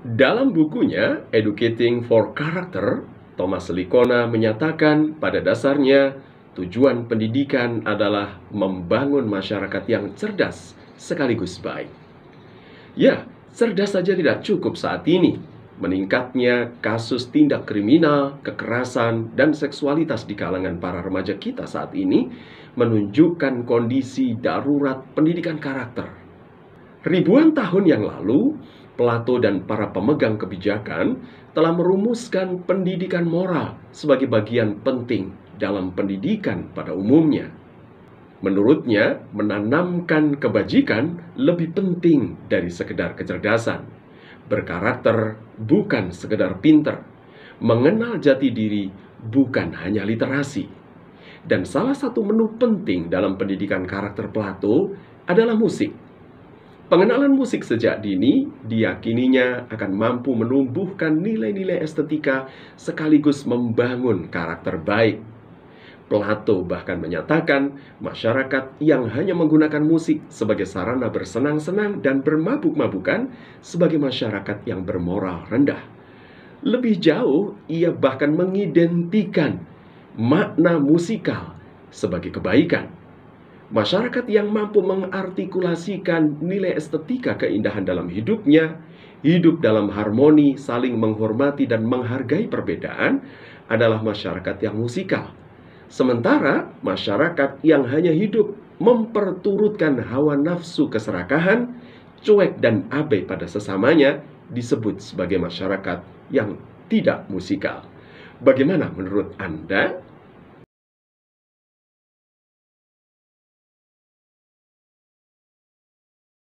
Dalam bukunya Educating for Character, Thomas Likona menyatakan pada dasarnya tujuan pendidikan adalah membangun masyarakat yang cerdas sekaligus baik. Ya, cerdas saja tidak cukup saat ini. Meningkatnya kasus tindak kriminal, kekerasan, dan seksualitas di kalangan para remaja kita saat ini menunjukkan kondisi darurat pendidikan karakter. Ribuan tahun yang lalu, Plato dan para pemegang kebijakan telah merumuskan pendidikan moral sebagai bagian penting dalam pendidikan pada umumnya. Menurutnya, menanamkan kebajikan lebih penting dari sekedar kecerdasan. Berkarakter bukan sekedar pinter. Mengenal jati diri bukan hanya literasi. Dan salah satu menu penting dalam pendidikan karakter Plato adalah musik Pengenalan musik sejak dini diyakininya akan mampu menumbuhkan nilai-nilai estetika sekaligus membangun karakter baik. Plato bahkan menyatakan masyarakat yang hanya menggunakan musik sebagai sarana bersenang-senang dan bermabuk-mabukan sebagai masyarakat yang bermoral rendah. Lebih jauh, ia bahkan mengidentikan makna musikal sebagai kebaikan. Masyarakat yang mampu mengartikulasikan nilai estetika keindahan dalam hidupnya, hidup dalam harmoni, saling menghormati dan menghargai perbedaan adalah masyarakat yang musikal. Sementara masyarakat yang hanya hidup memperturutkan hawa nafsu keserakahan, cuek dan abai pada sesamanya disebut sebagai masyarakat yang tidak musikal. Bagaimana menurut Anda?